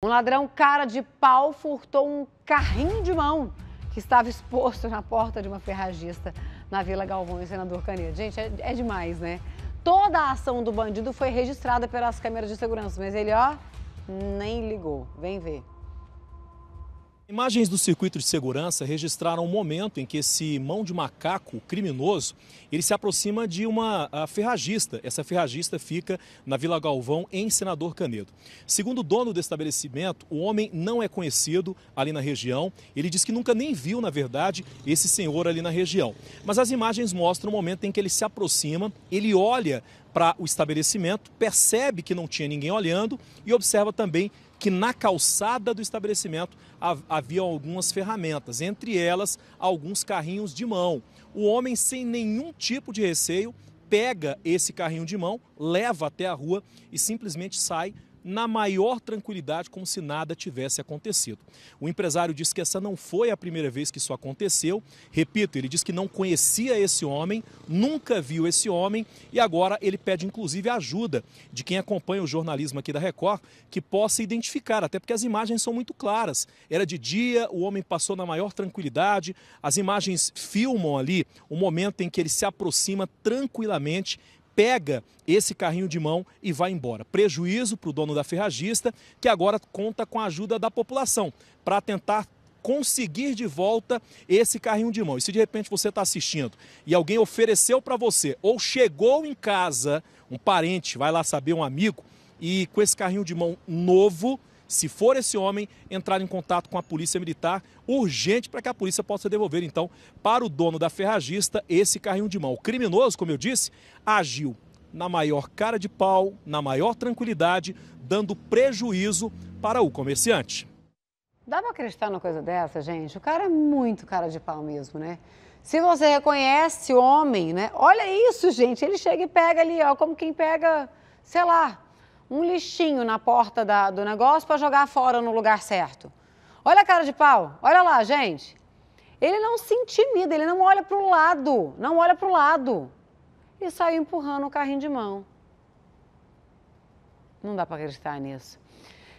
Um ladrão cara de pau furtou um carrinho de mão que estava exposto na porta de uma ferragista na Vila Galvão, em Senador Canedo. Gente, é, é, demais, né? Toda a ação do bandido foi registrada pelas câmeras de segurança, mas ele, ó, nem ligou. Vem ver. Imagens do circuito de segurança registraram o um momento em que esse mão de macaco criminoso, ele se aproxima de uma ah, ferragista. Essa ferragista fica na Vila Galvão, em Senador Canedo. Segundo o dono do estabelecimento, o homem não é conhecido ali na região. Ele diz que nunca nem viu, na verdade, esse senhor ali na região. Mas as imagens mostram o momento em que ele se aproxima, ele olha para o estabelecimento, percebe que não tinha ninguém olhando e observa também que na calçada do estabelecimento havia algumas ferramentas, entre elas alguns carrinhos de mão. O homem, sem nenhum tipo de receio, pega esse carrinho de mão, leva até a rua e simplesmente sai na maior tranquilidade, como se nada tivesse acontecido. O empresário disse que essa não foi a primeira vez que isso aconteceu. Repito, ele disse que não conhecia esse homem, nunca viu esse homem e agora ele pede inclusive a ajuda de quem acompanha o jornalismo aqui da Record que possa identificar, até porque as imagens são muito claras. Era de dia, o homem passou na maior tranquilidade, as imagens filmam ali o momento em que ele se aproxima tranquilamente pega esse carrinho de mão e vai embora. Prejuízo para o dono da ferragista, que agora conta com a ajuda da população para tentar conseguir de volta esse carrinho de mão. E se de repente você está assistindo e alguém ofereceu para você ou chegou em casa, um parente, vai lá saber, um amigo, e com esse carrinho de mão novo, se for esse homem, entrar em contato com a Polícia Militar urgente para que a polícia possa devolver, então, para o dono da ferragista esse carrinho de mão. O criminoso, como eu disse, agiu na maior cara de pau, na maior tranquilidade, dando prejuízo para o comerciante. Dá para acreditar numa coisa dessa, gente? O cara é muito cara de pau mesmo, né? Se você reconhece o homem, né? Olha isso, gente. Ele chega e pega ali, ó, como quem pega, sei lá, um lixinho na porta da, do negócio para jogar fora no lugar certo. Olha a cara de pau, olha lá, gente. Ele não se intimida, ele não olha para o lado, não olha para o lado. E saiu empurrando o carrinho de mão. Não dá para acreditar nisso.